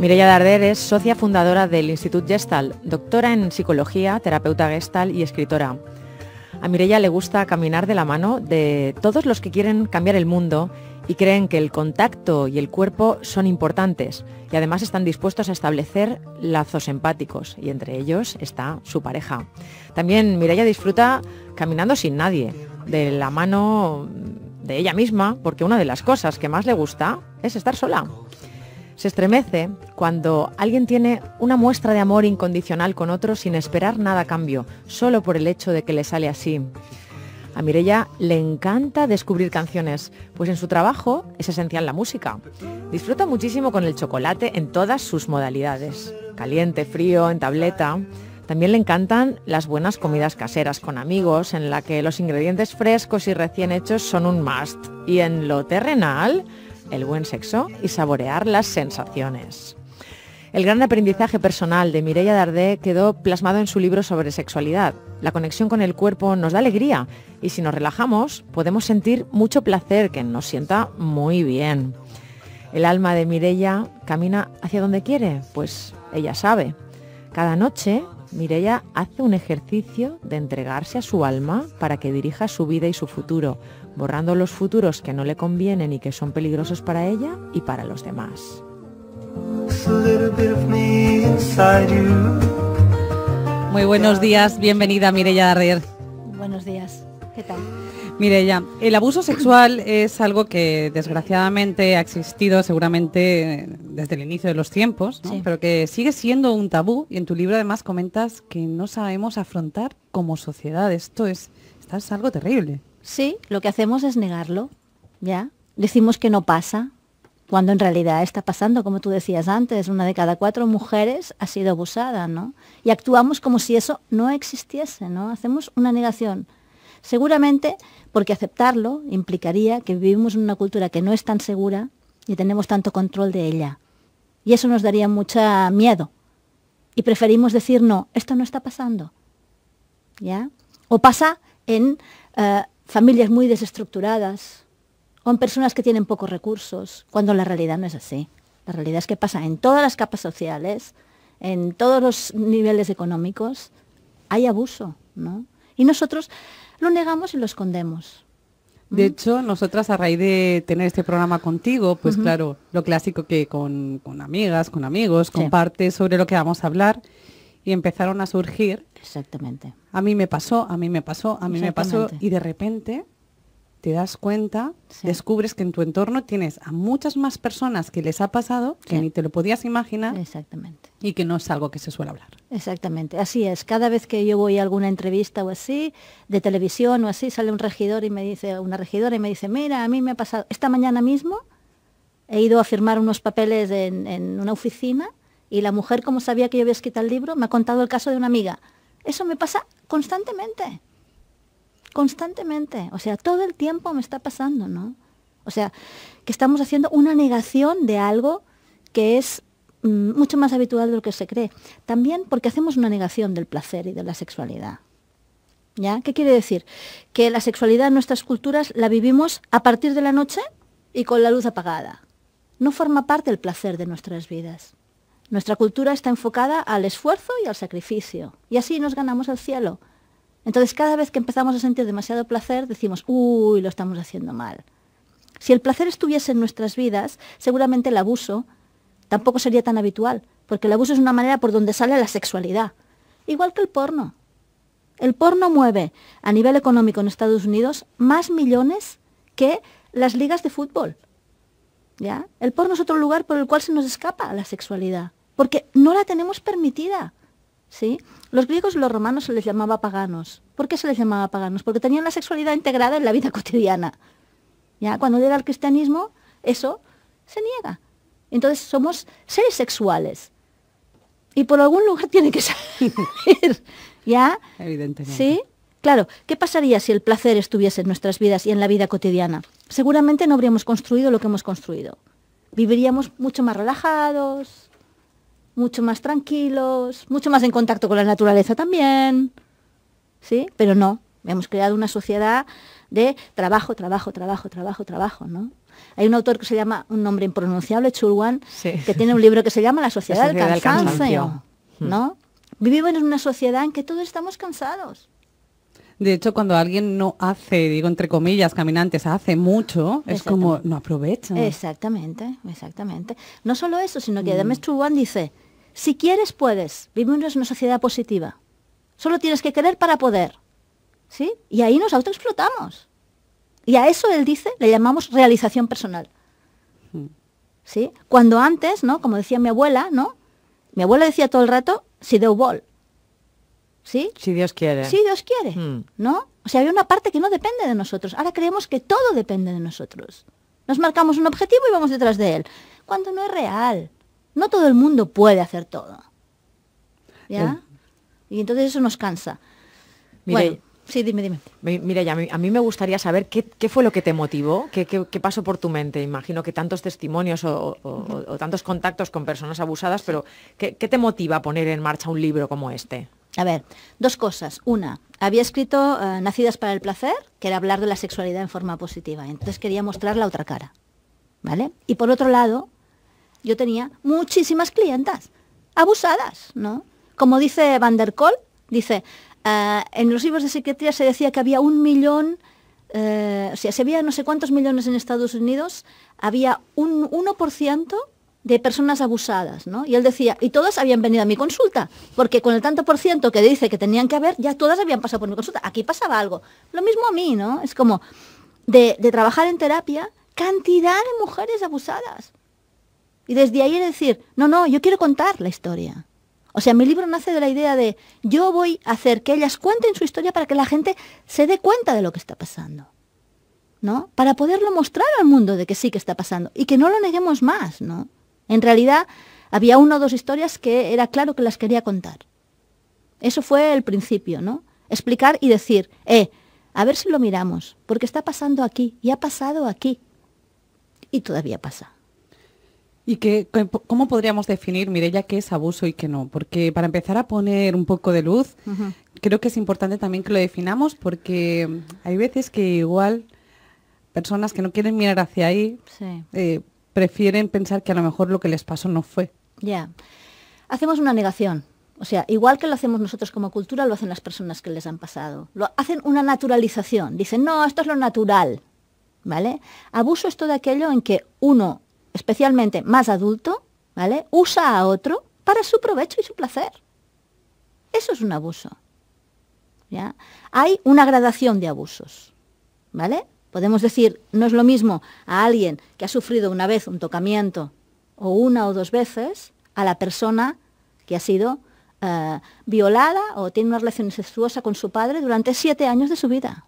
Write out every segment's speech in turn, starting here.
Mireia Darder es socia fundadora del Instituto Gestal, doctora en psicología, terapeuta gestal y escritora. A Mireia le gusta caminar de la mano de todos los que quieren cambiar el mundo y creen que el contacto y el cuerpo son importantes y además están dispuestos a establecer lazos empáticos y entre ellos está su pareja. También Mireia disfruta caminando sin nadie, de la mano de ella misma, porque una de las cosas que más le gusta es estar sola. Se estremece cuando alguien tiene una muestra de amor incondicional con otro sin esperar nada a cambio, solo por el hecho de que le sale así. A Mirella le encanta descubrir canciones, pues en su trabajo es esencial la música. Disfruta muchísimo con el chocolate en todas sus modalidades, caliente, frío, en tableta. También le encantan las buenas comidas caseras con amigos, en la que los ingredientes frescos y recién hechos son un must. Y en lo terrenal, el buen sexo y saborear las sensaciones. El gran aprendizaje personal de Mireia Dardé quedó plasmado en su libro sobre sexualidad. La conexión con el cuerpo nos da alegría y si nos relajamos podemos sentir mucho placer que nos sienta muy bien. El alma de Mirella camina hacia donde quiere, pues ella sabe. Cada noche Mirella hace un ejercicio de entregarse a su alma para que dirija su vida y su futuro, borrando los futuros que no le convienen y que son peligrosos para ella y para los demás. Muy buenos días, bienvenida Mirella Darrier. Buenos días, ¿qué tal? Mirella, el abuso sexual es algo que desgraciadamente ha existido seguramente eh, desde el inicio de los tiempos, pero que sigue siendo un tabú y en tu libro además comentas que no sabemos afrontar como sociedad. Esto es, esto es algo terrible. Sí, lo que hacemos es negarlo, ¿ya? Decimos que no pasa, cuando en realidad está pasando, como tú decías antes, una de cada cuatro mujeres ha sido abusada, ¿no? Y actuamos como si eso no existiese, ¿no? Hacemos una negación. Seguramente porque aceptarlo implicaría que vivimos en una cultura que no es tan segura y tenemos tanto control de ella. Y eso nos daría mucho miedo. Y preferimos decir, no, esto no está pasando. ¿Ya? O pasa en eh, familias muy desestructuradas, con personas que tienen pocos recursos, cuando la realidad no es así. La realidad es que pasa en todas las capas sociales, en todos los niveles económicos, hay abuso, Y nosotros lo negamos y lo escondemos. De hecho, nosotras a raíz de tener este programa contigo, pues claro, lo clásico que con, amigas, con amigos, comparte compartes sobre lo que vamos a hablar y empezaron a surgir. Exactamente. A mí me pasó, a mí me pasó, a mí me pasó y de repente te das cuenta, descubres que en tu entorno tienes a muchas más personas que les ha pasado que ni te lo podías imaginar. Exactamente. Y que no es algo que se suele hablar. Exactamente, así es. Cada vez que yo voy a alguna entrevista o así, de televisión o así, sale un regidor y me dice, una regidora y me dice, mira, a mí me ha pasado, esta mañana mismo he ido a firmar unos papeles en una oficina y la mujer, como sabía que yo había escrito el libro, me ha contado el caso de una amiga. Eso me pasa constantemente, constantemente. O sea, todo el tiempo me está pasando, ¿no? O sea, que estamos haciendo una negación de algo que es mm, mucho más habitual de lo que se cree. También porque hacemos una negación del placer y de la sexualidad. ¿Ya? ¿Qué quiere decir? Que la sexualidad en nuestras culturas la vivimos a partir de la noche y con la luz apagada. No forma parte del placer de nuestras vidas. Nuestra cultura está enfocada al esfuerzo y al sacrificio. Y así nos ganamos el cielo. Entonces cada vez que empezamos a sentir demasiado placer, decimos, uy, lo estamos haciendo mal. Si el placer estuviese en nuestras vidas, seguramente el abuso tampoco sería tan habitual, porque el abuso es una manera por donde sale la sexualidad. Igual que el porno. El porno mueve a nivel económico en Estados Unidos más millones que las ligas de fútbol. ¿Ya? El porno es otro lugar por el cual se nos escapa la sexualidad porque no la tenemos permitida. ¿sí? Los griegos y los romanos se les llamaba paganos. ¿Por qué se les llamaba paganos? Porque tenían la sexualidad integrada en la vida cotidiana. ¿ya? Cuando llega el cristianismo, eso se niega. Entonces somos seres sexuales. Y por algún lugar tiene que salir. ¿Ya? Evidentemente. ¿Sí? Claro, ¿qué pasaría si el placer estuviese en nuestras vidas y en la vida cotidiana? Seguramente no habríamos construido lo que hemos construido. Viviríamos mucho más relajados, mucho más tranquilos, mucho más en contacto con la naturaleza también. ¿Sí? Pero no, hemos creado una sociedad de trabajo, trabajo, trabajo, trabajo, trabajo, ¿no? Hay un autor que se llama, un nombre impronunciable, Chulwan, que tiene un libro que se llama La sociedad, del cansancio, ¿no? Hmm. Vivimos en una sociedad en que todos estamos cansados. De hecho, cuando alguien no hace, digo entre comillas, caminantes, hace mucho, es como no aprovecha. Exactamente, exactamente. No solo eso, sino que mm. Adam Struan dice, si quieres, puedes. Vivimos en una sociedad positiva. Solo tienes que querer para poder. ¿Sí? Y ahí nos autoexplotamos. Y a eso él dice, le llamamos realización personal. Mm. ¿Sí? Cuando antes, ¿no? Como decía mi abuela, ¿no? Mi abuela decía todo el rato, si deu bol. Si Dios quiere. Si Dios quiere, mm. ¿no? O sea, hay una parte que no depende de nosotros. Ahora creemos que todo depende de nosotros. Nos marcamos un objetivo y vamos detrás de él, cuando no es real. No todo el mundo puede hacer todo. ¿Ya? Y entonces eso nos cansa. bueno, sí, dime, dime. Mira, a mí me gustaría saber qué, fue lo que te motivó, qué, pasó por tu mente. Imagino que tantos testimonios o, tantos contactos con personas abusadas, pero ¿qué te motiva a poner en marcha un libro como este? A ver, dos cosas. Una, había escrito eh, Nacidas para el Placer, que era hablar de la sexualidad en forma positiva. Entonces quería mostrar la otra cara. ¿Vale? Y por otro lado, yo tenía muchísimas clientas abusadas, ¿no? Como dice Van der dice, eh, en los libros de psiquiatría se decía que había un millón, eh, o sea, si había no sé cuántos millones en Estados Unidos, había un 1% de personas abusadas, ¿no? Y él decía, y todas habían venido a mi consulta, porque con el tanto por ciento que dice que tenían que haber, ya todas habían pasado por mi consulta. Aquí pasaba algo. Lo mismo a mí, ¿no? Es como de, trabajar en terapia, cantidad de mujeres abusadas. Y desde ahí es decir, no, no, yo quiero contar la historia. O sea, mi libro nace de la idea de yo voy a hacer que ellas cuenten su historia para que la gente se dé cuenta de lo que está pasando. ¿No? Para poderlo mostrar al mundo de que sí que está pasando y que no lo neguemos más, ¿no? En realidad, había una o dos historias que era claro que las quería contar. Eso fue el principio, ¿no? Explicar y decir, eh, a ver si lo miramos, porque está pasando aquí y ha pasado aquí. Y todavía pasa. ¿Y cómo podríamos definir, Mirella, qué es abuso y qué no? Porque para empezar a poner un poco de luz, creo que es importante también que lo definamos porque hay veces que igual personas que no quieren mirar hacia ahí eh, prefieren pensar que a lo mejor lo que les pasó no fue. Ya. Hacemos una negación. O sea, igual que lo hacemos nosotros como cultura, lo hacen las personas que les han pasado. Lo hacen una naturalización. Dicen, no, esto es lo natural. ¿Vale? Abuso es todo aquello en que uno, especialmente más adulto, ¿vale? Usa a otro para su provecho y su placer. Eso es un abuso. ¿Ya? Hay una gradación de abusos. ¿Vale? Podemos decir, no es lo mismo a alguien que ha sufrido una vez un tocamiento o una o dos veces a la persona que ha sido eh, violada o tiene una relación incestuosa con su padre durante siete años de su vida.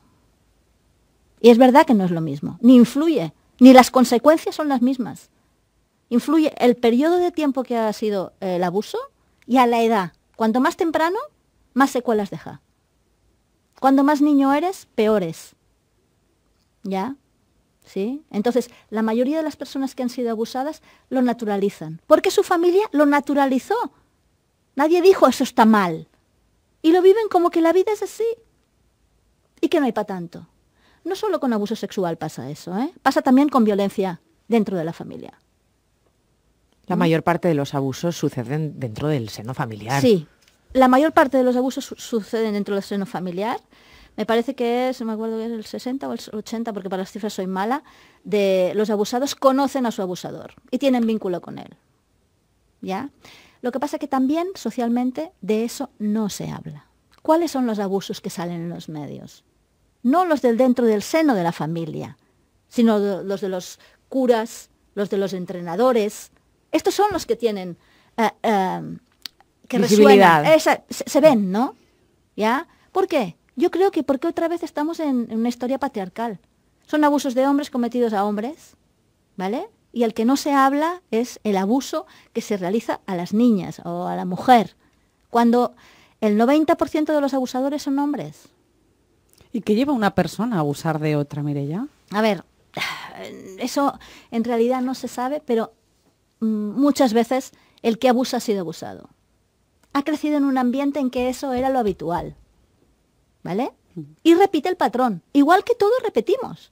Y es verdad que no es lo mismo, ni influye, ni las consecuencias son las mismas. Influye el periodo de tiempo que ha sido eh, el abuso y a la edad. Cuanto más temprano, más secuelas deja. Cuando más niño eres, peores. ¿Ya? ¿Sí? Entonces, la mayoría de las personas que han sido abusadas lo naturalizan, porque su familia lo naturalizó. Nadie dijo eso está mal. Y lo viven como que la vida es así y que no hay para tanto. No solo con abuso sexual pasa eso, ¿eh? pasa también con violencia dentro de la familia. La ¿Mm? mayor parte de los abusos suceden dentro del seno familiar. Sí, la mayor parte de los abusos suceden dentro del seno familiar me parece que es, no me acuerdo que es el 60 o el 80, porque para las cifras soy mala, de los abusados conocen a su abusador y tienen vínculo con él. ¿Ya? Lo que pasa es que también socialmente de eso no se habla. ¿Cuáles son los abusos que salen en los medios? No los del dentro del seno de la familia, sino los de los curas, los de los entrenadores. Estos son los que tienen eh, eh, que resuenan. se, se ven, ¿no? ¿Ya? ¿Por qué? Yo creo que porque otra vez estamos en, una historia patriarcal. Son abusos de hombres cometidos a hombres, ¿vale? Y el que no se habla es el abuso que se realiza a las niñas o a la mujer, cuando el 90% de los abusadores son hombres. ¿Y qué lleva una persona a abusar de otra, ya? A ver, eso en realidad no se sabe, pero mm, muchas veces el que abusa ha sido abusado. Ha crecido en un ambiente en que eso era lo habitual. ¿Vale? Y repite el patrón, igual que todos repetimos.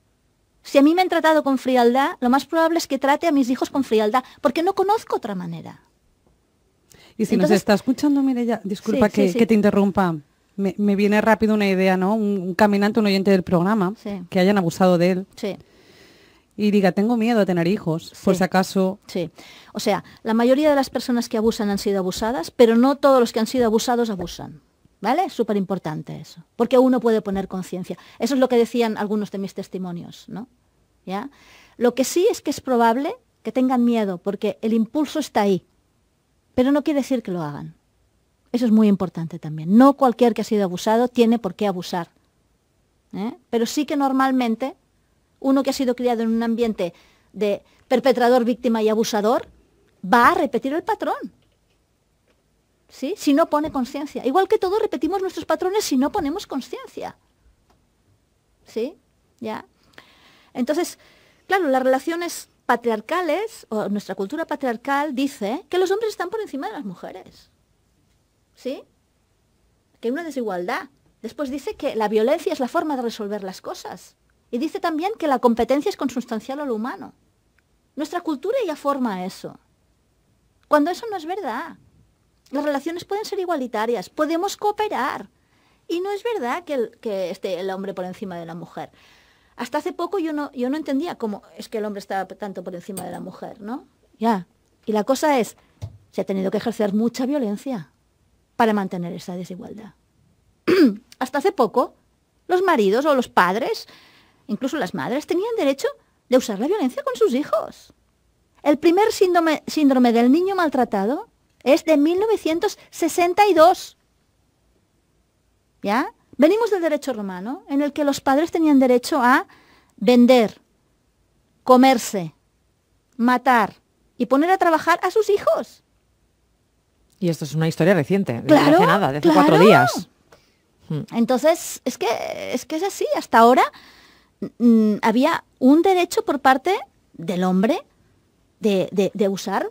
Si a mí me han tratado con frialdad, lo más probable es que trate a mis hijos con frialdad, porque no conozco otra manera. Y si nos está escuchando, Mireya, disculpa que, te interrumpa, me, viene rápido una idea, ¿no? Un, caminante, un oyente del programa, que hayan abusado de él. Sí y diga, tengo miedo a tener hijos, por si acaso. Sí. O sea, la mayoría de las personas que abusan han sido abusadas, pero no todos los que han sido abusados abusan. ¿Vale? súper importante eso, porque uno puede poner conciencia. Eso es lo que decían algunos de mis testimonios, ¿no? Lo que sí es que es probable que tengan miedo, porque el impulso está ahí, pero no quiere decir que lo hagan. Eso es muy importante también. No cualquier que ha sido abusado tiene por qué abusar, ¿eh? pero sí que normalmente uno que ha sido criado en un ambiente de perpetrador, víctima y abusador, va a repetir el patrón ¿sí? Si no pone conciencia. Igual que todo, repetimos nuestros patrones si no ponemos conciencia. ¿Sí? ¿Ya? Entonces, claro, las relaciones patriarcales, o nuestra cultura patriarcal dice que los hombres están por encima de las mujeres. ¿Sí? Que hay una desigualdad. Después dice que la violencia es la forma de resolver las cosas. Y dice también que la competencia es consustancial a lo humano. Nuestra cultura ya forma eso. Cuando eso no es verdad las relaciones pueden ser igualitarias, podemos cooperar. Y no es verdad que, esté el hombre por encima de la mujer. Hasta hace poco yo no, yo no entendía cómo es que el hombre estaba tanto por encima de la mujer, ¿no? Ya. Y la cosa es, se ha tenido que ejercer mucha violencia para mantener esa desigualdad. Hasta hace poco, los maridos o los padres, incluso las madres, tenían derecho de usar la violencia con sus hijos. El primer síndrome, síndrome del niño maltratado es de 1962. ¿Ya? Venimos del derecho romano, en el que los padres tenían derecho a vender, comerse, matar y poner a trabajar a sus hijos. Y esto es una historia reciente, de hace nada, de cuatro días. Hmm. Entonces, es que, es que es así. Hasta ahora mm, había un derecho por parte del hombre de, de usar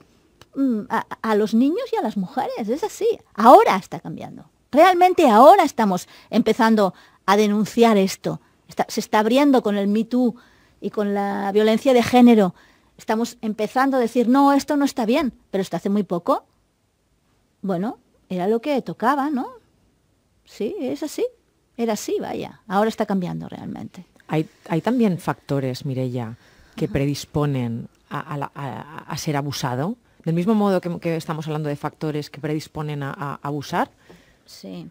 Mm, a, los niños y a las mujeres, es así. Ahora está cambiando. Realmente ahora estamos empezando a denunciar esto. se está abriendo con el Me Too y con la violencia de género. Estamos empezando a decir, no, esto no está bien, pero esto hace muy poco, bueno, era lo que tocaba, ¿no? Sí, es así, era así, vaya. Ahora está cambiando realmente. Hay, también factores, Mirella, que predisponen a ser abusado del mismo modo que, estamos hablando de factores que predisponen a, abusar,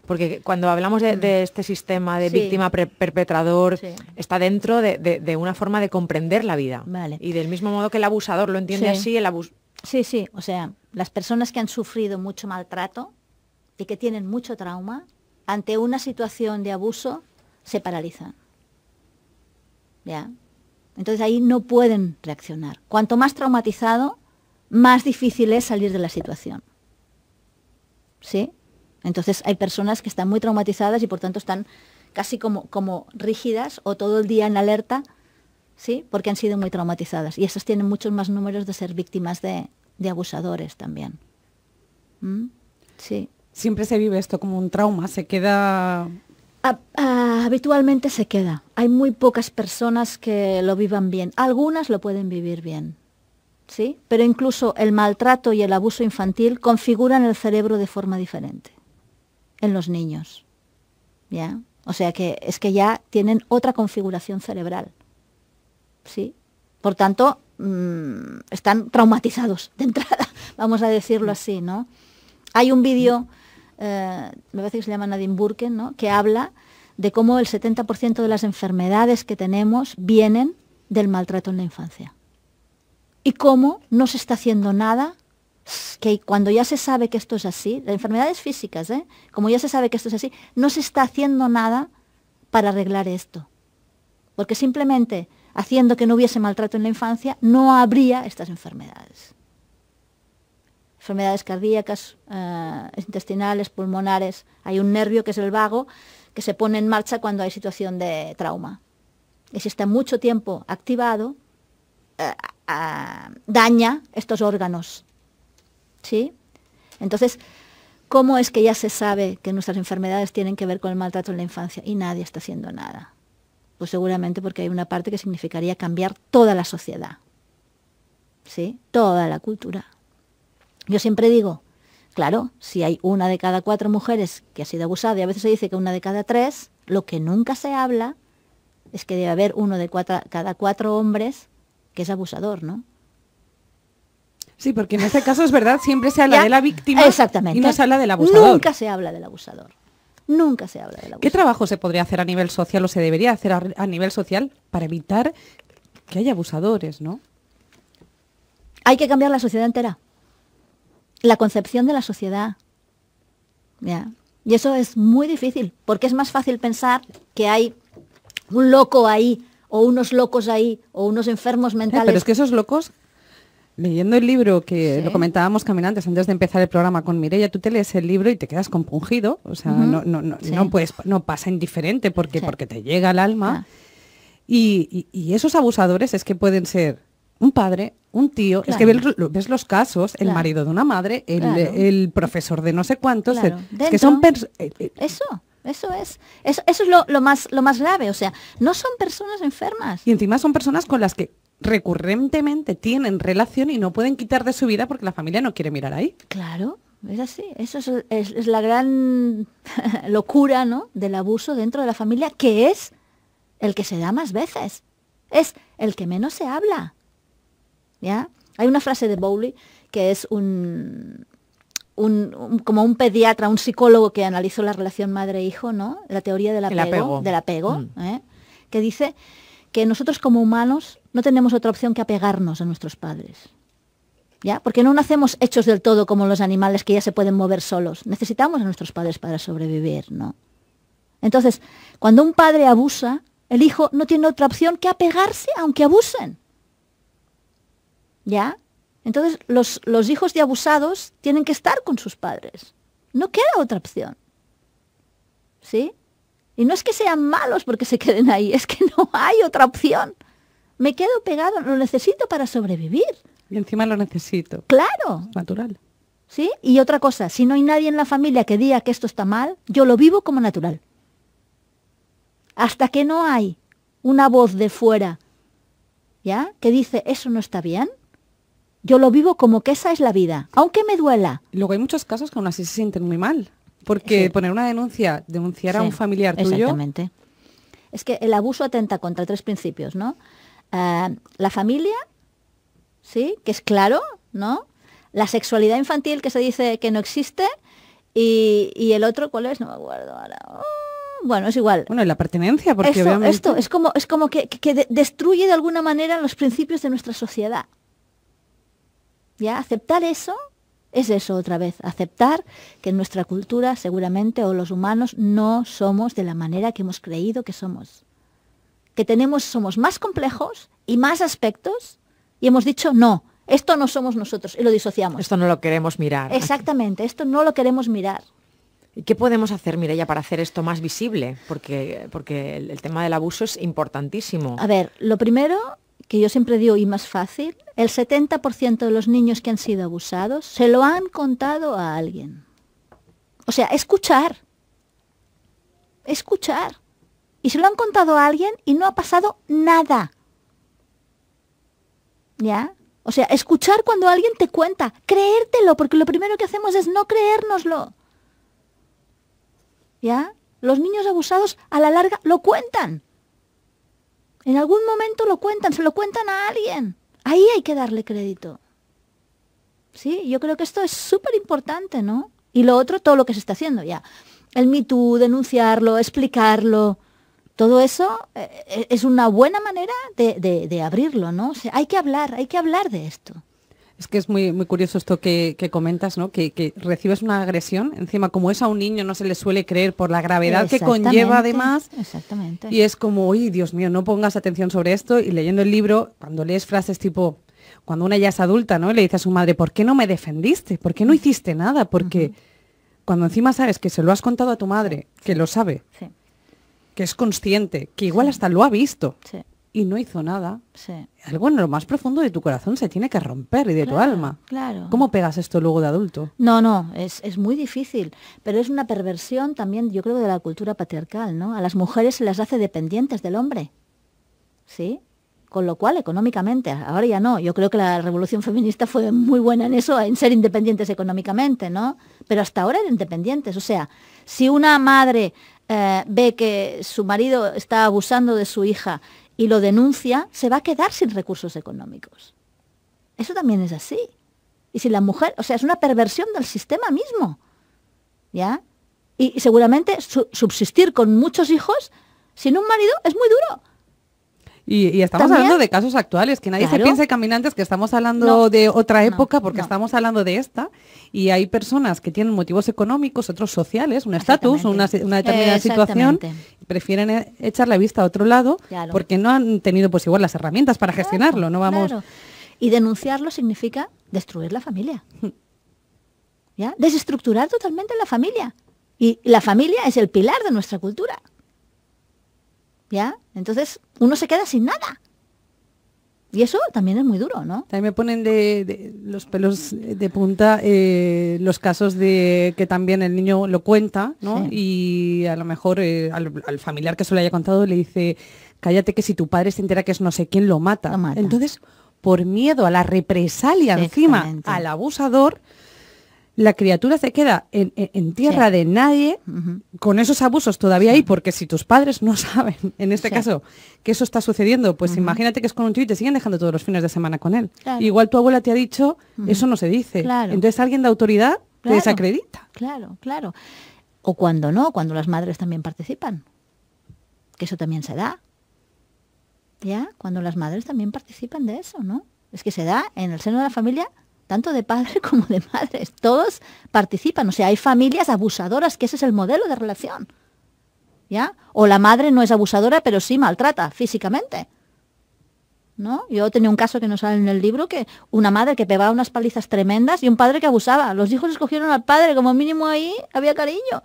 Porque cuando hablamos de, mm. este sistema de víctima perpetrador, está dentro de, una forma de comprender la vida. Y del mismo modo que el abusador lo entiende así, el abuso, Sí, sí. O sea, las personas que han sufrido mucho maltrato y que tienen mucho trauma, ante una situación de abuso, se paralizan. ¿Ya? Entonces ahí no pueden reaccionar. Cuanto más traumatizado, más difícil es salir de la situación. ¿Sí? Entonces hay personas que están muy traumatizadas y por tanto están casi como, como rígidas o todo el día en alerta, ¿sí? Porque han sido muy traumatizadas. Y esas tienen muchos más números de ser víctimas de, abusadores también. ¿Mm? Sí. Siempre se vive esto como un trauma, se queda... Ah, ah, habitualmente se queda. Hay muy pocas personas que lo vivan bien. Algunas lo pueden vivir bien, pero incluso el maltrato y el abuso infantil configuran el cerebro de forma diferente en los niños. O sea que es que ya tienen otra configuración cerebral. ¿sí? Por tanto, mm, están traumatizados de entrada, vamos a decirlo así. ¿no? Hay un vídeo, eh, me parece que se llama Nadine Burken, que habla de cómo el 70% de las enfermedades que tenemos vienen del maltrato en la infancia y cómo no se está haciendo nada que cuando ya se sabe que esto es así, las enfermedades físicas, ¿eh? como ya se sabe que esto es así, no se está haciendo nada para arreglar esto. Porque simplemente haciendo que no hubiese maltrato en la infancia, no habría estas enfermedades. Enfermedades cardíacas, eh, intestinales, pulmonares. Hay un nervio que es el vago que se pone en marcha cuando hay situación de trauma. Y si está mucho tiempo activado, eh, daña estos órganos. ¿Sí? Entonces, ¿cómo es que ya se sabe que nuestras enfermedades tienen que ver con el maltrato en la infancia y nadie está haciendo nada? Pues seguramente porque hay una parte que significaría cambiar toda la sociedad, ¿sí? toda la cultura. Yo siempre digo, claro, si hay una de cada cuatro mujeres que ha sido abusada y a veces se dice que una de cada tres, lo que nunca se habla es que debe haber uno de cada cuatro hombres que es abusador, ¿no? Sí, porque en este caso es verdad, siempre se habla de la víctima Exactamente. y no se habla del abusador. Nunca se habla del abusador. Nunca se habla del abusador. ¿Qué trabajo se podría hacer a nivel social o se debería hacer a, nivel social para evitar que haya abusadores, no? Hay que cambiar la sociedad entera. La concepción de la sociedad. ¿Ya? Y eso es muy difícil, porque es más fácil pensar que hay un loco ahí o unos locos ahí, o unos enfermos eh, mentales. pero es que esos locos, leyendo el libro que lo comentábamos caminantes antes de empezar el programa con Mireia, tú te lees el libro y te quedas compungido, o sea, no, no, no, no, pues no pasa indiferente porque, porque te llega al alma. Ah. Y, esos abusadores es que pueden ser un padre, un tío, es que ves, los casos, el marido de una madre, el, profesor de no sé cuántos, que son... Eh, eh, Eso. Eso es, eso, es lo, más, lo más grave, o sea, no son personas enfermas. Y encima son personas con las que recurrentemente tienen relación y no pueden quitar de su vida porque la familia no quiere mirar ahí. Claro, es así. Eso es, la gran locura ¿no? del abuso dentro de la familia, que es el que se da más veces. Es el que menos se habla. ¿Ya? Hay una frase de Bowley que es un, como un pediatra, un psicólogo que analizó la relación madre-hijo, ¿no? La teoría del apego, del apego, mm. ¿eh? que dice que nosotros como humanos no tenemos otra opción que apegarnos a nuestros padres. ¿Ya? Porque no nacemos hechos del todo como los animales que ya se pueden mover solos. Necesitamos a nuestros padres para sobrevivir, ¿no? Entonces, cuando un padre abusa, el hijo no tiene otra opción que apegarse aunque abusen. ¿Ya? Entonces, los, hijos de abusados tienen que estar con sus padres. No queda otra opción. ¿Sí? Y no es que sean malos porque se queden ahí, es que no hay otra opción. Me quedo pegado, lo necesito para sobrevivir. Y encima lo necesito. Claro. Natural. ¿Sí? Y otra cosa, si no hay nadie en la familia que diga que esto está mal, yo lo vivo como natural. Hasta que no hay una voz de fuera, ¿ya? Que dice, eso no está bien, yo lo vivo como que esa es la vida, aunque me duela. Luego hay muchos casos que aún así se sienten muy mal, porque poner una denuncia, denunciar a un familiar tuyo... Exactamente. Es que el abuso atenta contra tres principios, ¿no? Ah, la familia, ¿sí? Que es claro, ¿no? La sexualidad infantil que se dice que no existe y, el otro, ¿cuál es? No me acuerdo ah, bueno, es igual. Bueno, y la pertenencia, porque esto, Esto es como, es como que destruye de alguna manera los principios de nuestra sociedad. ¿Ya? Aceptar eso es eso otra vez, aceptar que en nuestra cultura seguramente o los humanos no somos de la manera que hemos creído que somos. Que tenemos, somos más complejos y más aspectos y hemos dicho no, esto no somos nosotros y lo disociamos. Esto no lo queremos mirar. Exactamente, esto no lo queremos mirar. ¿Y qué podemos hacer, Mireya, para hacer esto más visible? Porque, porque el tema del abuso es importantísimo. A ver, lo primero que yo siempre digo, y más fácil, el 70% de los niños que han sido abusados se lo han contado a alguien. O sea, escuchar. Escuchar. Y se lo han contado a alguien y no ha pasado nada. ¿Ya? O sea, escuchar cuando alguien te cuenta, creértelo, porque lo primero que hacemos es no creérnoslo. ¿Ya? Los niños abusados a la larga lo cuentan. En algún momento lo cuentan, se lo cuentan a alguien. Ahí hay que darle crédito. Sí, yo creo que esto es súper importante, ¿no? Y lo otro, todo lo que se está haciendo ya. El Me Too, denunciarlo, explicarlo. Todo eso eh, eh, es una buena manera de, abrirlo, ¿no? hay que hablar, hay que hablar de esto. Es que es muy, muy curioso esto que, comentas, ¿no? Que, recibes una agresión, encima como es a un niño no se le suele creer por la gravedad que conlleva además. Exactamente. Y es como, uy, Dios mío, no pongas atención sobre esto. Y leyendo el libro, cuando lees frases tipo, cuando una ya es adulta, ¿no? Le dice a su madre, ¿por qué no me defendiste? ¿Por qué no hiciste nada? Porque cuando encima sabes que se lo has contado a tu madre, que lo sabe, que es consciente, que igual hasta lo ha visto y no hizo nada, sí. algo en lo más profundo de tu corazón se tiene que romper y de tu alma. Claro. ¿Cómo pegas esto luego de adulto? No, no, es, muy difícil, pero es una perversión también, yo creo, de la cultura patriarcal, ¿no? A las mujeres se las hace dependientes del hombre, ¿sí? Con lo cual, económicamente, ahora ya no. Yo creo que la revolución feminista fue muy buena en eso, en ser independientes económicamente, ¿no? Pero hasta ahora eran independientes. O sea, si una madre eh, ve que su marido está abusando de su hija y lo denuncia, se va a quedar sin recursos económicos. Eso también es así. Y si la mujer, o sea, es una perversión del sistema mismo. ¿Ya? Y, seguramente subsistir con muchos hijos sin un marido es muy duro. Y, estamos hablando de casos actuales, que nadie se piense, caminantes, que estamos hablando de otra época, porque estamos hablando de esta, y hay personas que tienen motivos económicos, otros sociales, un estatus, una, determinada situación, prefieren eh, echar la vista a otro lado, porque no han tenido pues igual las herramientas para gestionarlo, no vamos... Y denunciarlo significa destruir la familia. ¿Ya? Desestructurar totalmente la familia. Y la familia es el pilar de nuestra cultura. ¿Ya? Entonces, uno se queda sin nada. Y eso también es muy duro, ¿no? También me ponen de, los pelos de punta eh, los casos de que también el niño lo cuenta, ¿no? Y a lo mejor eh, al, familiar que se lo haya contado le dice, cállate que si tu padre se entera que es no sé quién Lo mata. Entonces, por miedo a la represalia encima al abusador, la criatura se queda en, tierra de nadie con esos abusos todavía ahí, porque si tus padres no saben, en este caso, que eso está sucediendo, pues imagínate que es con un tío y te siguen dejando todos los fines de semana con él. Igual tu abuela te ha dicho, eso no se dice. Entonces alguien de autoridad te desacredita. Claro, claro. O cuando no, cuando las madres también participan, que eso también se da. ¿Ya? Cuando las madres también participan de eso, ¿no? Es que se da en el seno de la familia tanto de padre como de madres. Todos participan. O sea, hay familias abusadoras, que ese es el modelo de relación. ¿Ya? O la madre no es abusadora, pero sí maltrata físicamente. ¿No? Yo tenía un caso que no sale en el libro, que una madre que pegaba unas palizas tremendas y un padre que abusaba. Los hijos escogieron al padre, como mínimo ahí había cariño.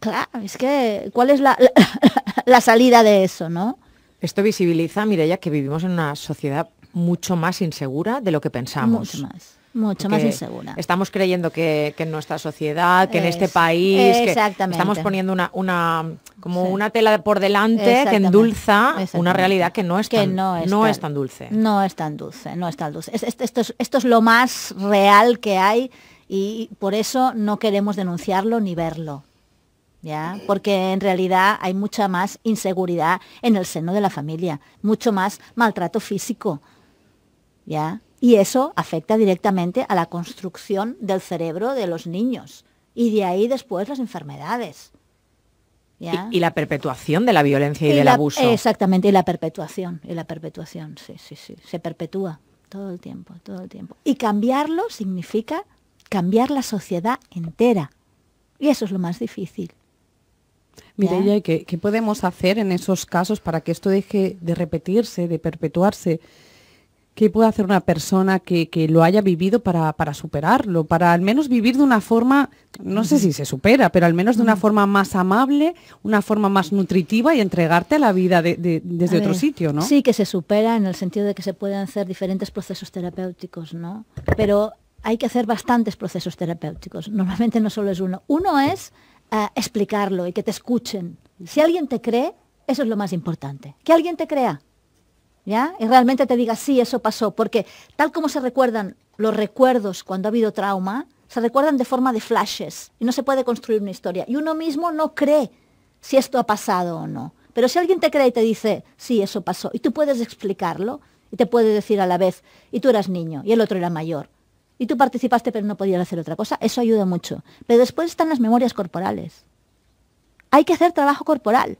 Claro, es que, ¿cuál es la, salida de eso, no? Esto visibiliza, ya que vivimos en una sociedad mucho más insegura de lo que pensamos. Mucho más. Mucho más insegura. Estamos creyendo que, en nuestra sociedad, que en este país, estamos poniendo una, como una tela por delante que endulza una realidad que no es, tan, no, es dulce. No es tan dulce, no esto, es, lo más real que hay y por eso no queremos denunciarlo ni verlo. ¿Ya? Porque en realidad hay mucha más inseguridad en el seno de la familia, mucho más maltrato físico, y eso afecta directamente a la construcción del cerebro de los niños y de ahí después las enfermedades. Y, la perpetuación de la violencia y, del abuso. Exactamente, y la perpetuación, y la perpetuación, sí, sí, sí, se perpetúa todo el tiempo, todo el tiempo. Y cambiarlo significa cambiar la sociedad entera. Y eso es lo más difícil. Mireia, ¿qué, ¿qué podemos hacer en esos casos para que esto deje de repetirse, de perpetuarse? ¿Qué puede hacer una persona que, lo haya vivido para, superarlo? Para al menos vivir de una forma, no sé si se supera, pero al menos de una mm. forma más amable, una forma más nutritiva y entregarte a la vida desde otro sitio, ¿no? Sí, que se supera en el sentido de que se pueden hacer diferentes procesos terapéuticos, ¿no? Pero hay que hacer bastantes procesos terapéuticos. Normalmente no solo es uno. Uno es eh, explicarlo y que te escuchen. Si alguien te cree, eso es lo más importante. Que alguien te crea y realmente te diga, sí, eso pasó, porque tal como se recuerdan los recuerdos cuando ha habido trauma, se recuerdan de forma de flashes y no se puede construir una historia. Y uno mismo no cree si esto ha pasado o no. Pero si alguien te cree y te dice, sí, eso pasó, y tú puedes explicarlo, y te puede decir a la vez, y tú eras niño, y el otro era mayor, y tú participaste pero no podías hacer otra cosa, eso ayuda mucho. Pero después están las memorias corporales. Hay que hacer trabajo corporal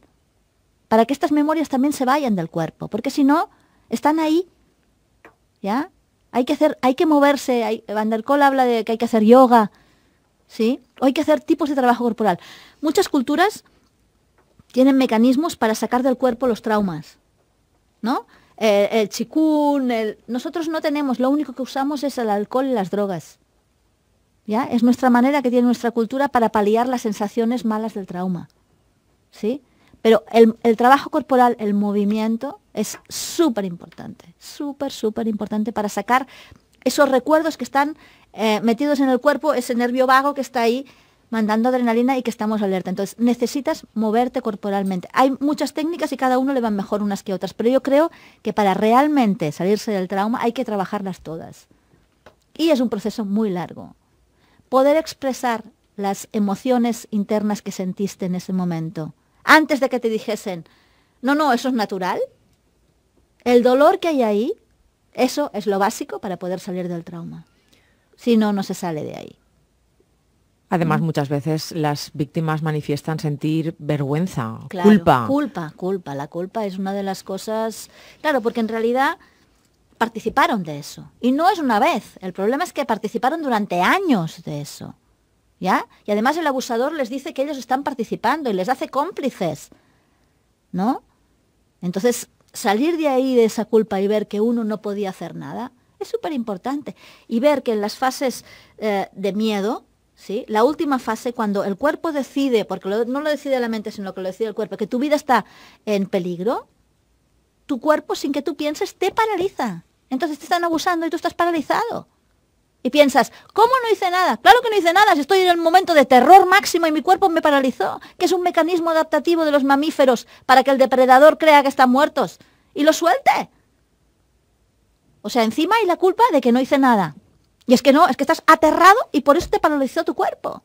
para que estas memorias también se vayan del cuerpo, porque si no, están ahí. ¿Ya? Hay que hacer, hay que moverse. Hay, Van der Kohl habla de que hay que hacer yoga, ¿sí? O hay que hacer tipos de trabajo corporal. Muchas culturas tienen mecanismos para sacar del cuerpo los traumas, ¿no? El, eh, el chikun, el, nosotros no tenemos, lo único que usamos es el alcohol y las drogas. ¿Ya? Es nuestra manera que tiene nuestra cultura para paliar las sensaciones malas del trauma. ¿Sí? Pero el, el trabajo corporal, el movimiento, es súper importante, súper, súper importante para sacar esos recuerdos que están eh, metidos en el cuerpo, ese nervio vago que está ahí mandando adrenalina y que estamos alerta. Entonces, necesitas moverte corporalmente. Hay muchas técnicas y cada uno le van mejor unas que otras, pero yo creo que para realmente salirse del trauma hay que trabajarlas todas. Y es un proceso muy largo. Poder expresar las emociones internas que sentiste en ese momento, antes de que te dijesen, no, no, eso es natural, el dolor que hay ahí, eso es lo básico para poder salir del trauma. Si no, no se sale de ahí. Además, mm. muchas veces las víctimas manifiestan sentir vergüenza, culpa. Culpa, culpa. La culpa es una de las cosas... Claro, porque en realidad participaron de eso. Y no es una vez. El problema es que participaron durante años de eso. ¿Ya? Y además el abusador les dice que ellos están participando y les hace cómplices. ¿No? Entonces, salir de ahí, de esa culpa y ver que uno no podía hacer nada, es súper importante. Y ver que en las fases eh, de miedo, ¿sí? la última fase, cuando el cuerpo decide, porque no lo decide la mente, sino que lo decide el cuerpo, que tu vida está en peligro, tu cuerpo, sin que tú pienses, te paraliza. Entonces te están abusando y tú estás paralizado. Y piensas, ¿cómo no hice nada? Claro que no hice nada, estoy en el momento de terror máximo y mi cuerpo me paralizó, que es un mecanismo adaptativo de los mamíferos para que el depredador crea que están muertos y lo suelte. O sea, encima hay la culpa de que no hice nada. Y es que no, es que estás aterrado y por eso te paralizó tu cuerpo.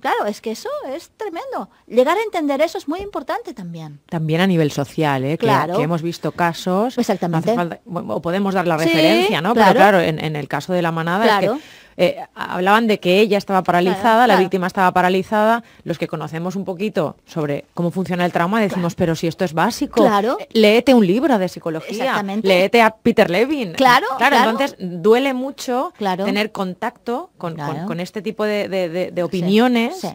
Claro, es que eso es tremendo. Llegar a entender eso es muy importante también. También a nivel social, ¿eh? Claro. Que, hemos visto casos. Exactamente. o podemos dar la referencia, ¿no? Claro. Pero claro, en, el caso de la manada es que eh, hablaban de que ella estaba paralizada, la víctima estaba paralizada. Los que conocemos un poquito sobre cómo funciona el trauma decimos, pero si esto es básico, claro. Eh, léete un libro de psicología, léete a Peter Levin. Claro, claro. Entonces duele mucho tener contacto con, este tipo de, opiniones.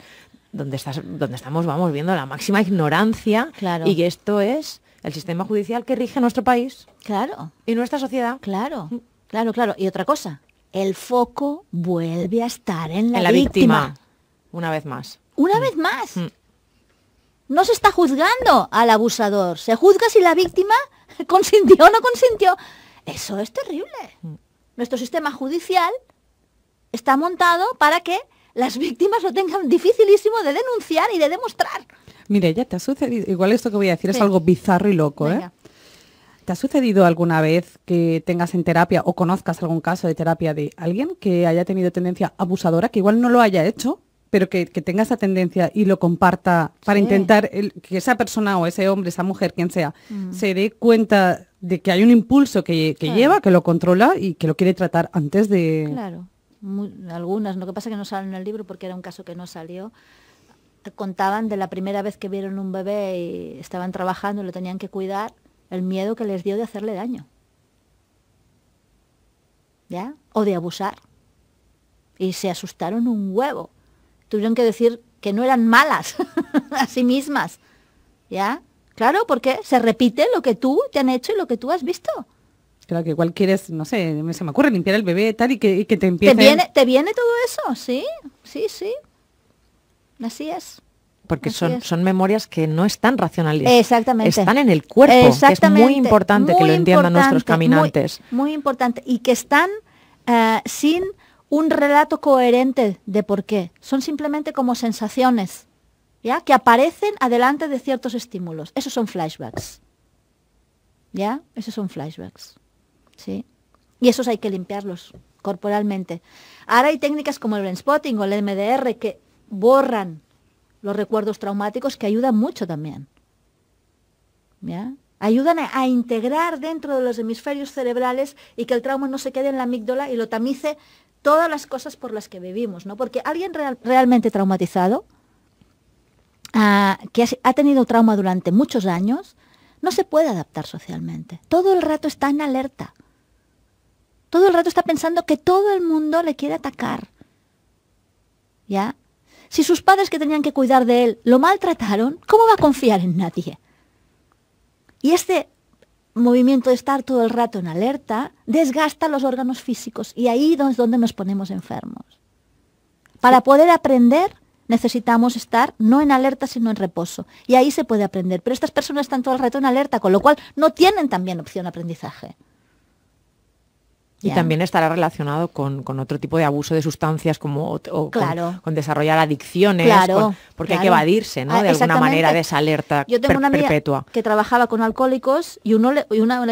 Donde, estamos, vamos, viendo la máxima ignorancia y esto es el sistema judicial que rige nuestro país. Claro. Y nuestra sociedad. Claro, mm. claro, claro. Y otra cosa, el foco vuelve a estar en la, víctima. Una vez más. Una mm. vez más. Mm. No se está juzgando al abusador. Se juzga si la víctima consintió o no consintió. Eso es terrible. Mm. Nuestro sistema judicial está montado para que las víctimas lo tengan dificilísimo de denunciar y de demostrar. Mire, ya te ha sucedido. Igual esto que voy a decir es algo bizarro y loco, ¿eh? ¿Te ha sucedido alguna vez que tengas en terapia o conozcas algún caso de terapia de alguien que haya tenido tendencia abusadora, que igual no lo haya hecho, pero que, tenga esa tendencia y lo comparta para intentar que esa persona o ese hombre, esa mujer, quien sea, mm. se dé cuenta de que hay un impulso que, lleva, que lo controla y que lo quiere tratar antes de... Claro, algunas. Lo que pasa es que no salen en el libro porque era un caso que no salió contaban de la primera vez que vieron un bebé y estaban trabajando y lo tenían que cuidar el miedo que les dio de hacerle daño. ¿Ya? O de abusar. Y se asustaron un huevo. Tuvieron que decir que no eran malas a sí mismas. ¿Ya? Claro, porque se repite lo que tú te han hecho y lo que tú has visto. Claro, que igual quieres, no sé, se me ocurre limpiar el bebé tal y que, que te empieza ¿Te viene todo eso? Sí, sí, sí. Así es porque son, son memorias que no están racionalizadas. Están en el cuerpo. es muy importante que lo entiendan nuestros caminantes. Muy, importante. Y que están eh, sin un relato coherente de por qué. Son simplemente como sensaciones, ¿ya? Que aparecen adelante de ciertos estímulos. Esos son flashbacks. ¿Ya? Esos son flashbacks. ¿Sí? Y esos hay que limpiarlos corporalmente. Ahora hay técnicas como el brain spotting o el MDR que borran los recuerdos traumáticos que ayudan mucho también. ¿Ya? Ayudan a, integrar dentro de los hemisferios cerebrales y que el trauma no se quede en la amígdala y lo tamice todas las cosas por las que vivimos, ¿no? Porque alguien realmente traumatizado, ah, que ha tenido trauma durante muchos años, no se puede adaptar socialmente. Todo el rato está en alerta. Todo el rato está pensando que todo el mundo le quiere atacar. ¿Ya? Si sus padres que tenían que cuidar de él lo maltrataron, ¿cómo va a confiar en nadie? Y este movimiento de estar todo el rato en alerta desgasta los órganos físicos y ahí es donde nos ponemos enfermos. Para poder aprender necesitamos estar no en alerta sino en reposo y ahí se puede aprender. Pero estas personas están todo el rato en alerta, con lo cual no tienen también opción de aprendizaje. Y también estará relacionado con, otro tipo de abuso de sustancias como con, desarrollar adicciones, porque hay que evadirse, ah, De alguna manera de esa alerta Yo tengo una amiga Que trabajaba con alcohólicos y uno, uno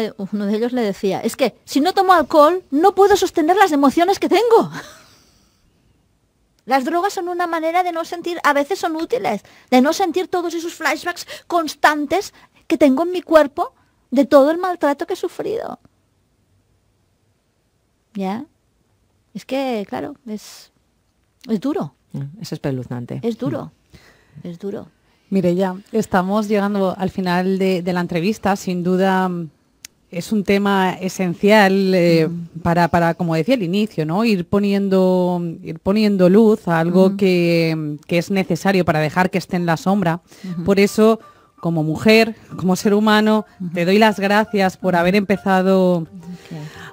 de ellos le decía, es que si no tomo alcohol no puedo sostener las emociones que tengo. Las drogas son una manera de no sentir, a veces son útiles, de no sentir todos esos flashbacks constantes que tengo en mi cuerpo de todo el maltrato que he sufrido. ¿Ya? Es que, claro, es, es duro. Mm, es espeluznante. Es duro, mm. es duro. Mire, ya estamos llegando al final de, la entrevista. Sin duda, es un tema esencial eh, mm. para, como decía al inicio, ¿no? Ir poniendo, ir poniendo luz a algo que, es necesario para dejar que esté en la sombra. Por eso, como mujer, como ser humano, te doy las gracias por haber empezado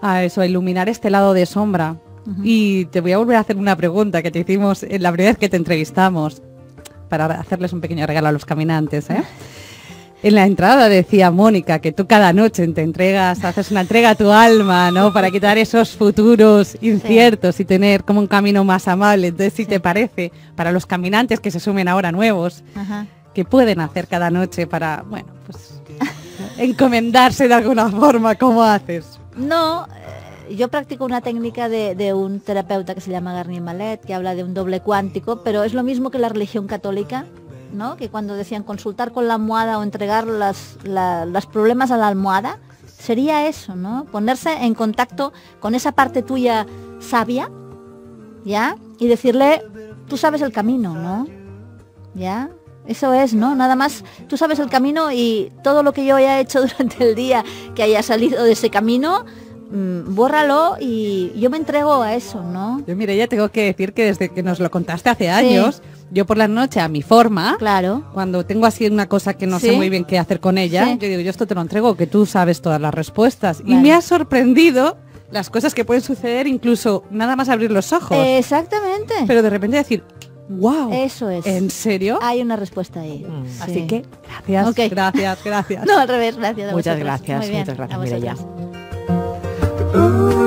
a eso, a iluminar este lado de sombra. Y te voy a volver a hacer una pregunta que te hicimos en eh, la primera vez que te entrevistamos para hacerles un pequeño regalo a los caminantes. ¿eh? En la entrada decía Mónica que tú cada noche te entregas, haces una entrega a tu alma, ¿no? Para quitar esos futuros inciertos y tener como un camino más amable. Entonces, si te parece, para los caminantes que se sumen ahora nuevos, que ¿qué pueden hacer cada noche para, bueno, pues encomendarse de alguna forma? ¿Cómo haces? No, eh, yo practico una técnica de, un terapeuta que se llama Garnier Malet, que habla de un doble cuántico, pero es lo mismo que la religión católica, ¿no? que cuando decían consultar con la almohada o entregar los problemas a la almohada, sería eso, ¿no? ponerse en contacto con esa parte tuya sabia, ¿ya? Y decirle, tú sabes el camino, ¿no? ¿Ya? Eso es, ¿no? Nada más tú sabes el camino y todo lo que yo haya hecho durante el día que haya salido de ese camino, mm, bórralo y yo me entrego a eso, ¿no? Yo mire, ya tengo que decir que desde que nos lo contaste hace años, yo por la noche a mi forma, claro, cuando tengo así una cosa que no sé muy bien qué hacer con ella, yo digo, yo esto te lo entrego, que tú sabes todas las respuestas. Y me ha sorprendido las cosas que pueden suceder incluso nada más abrir los ojos. Exactamente. Pero de repente decir, ¡Wow! Eso es. ¿En serio? Hay una respuesta ahí. Mm. Así que gracias, gracias, gracias. no, al revés, gracias. A muchas, gracias muchas gracias, muchas gracias,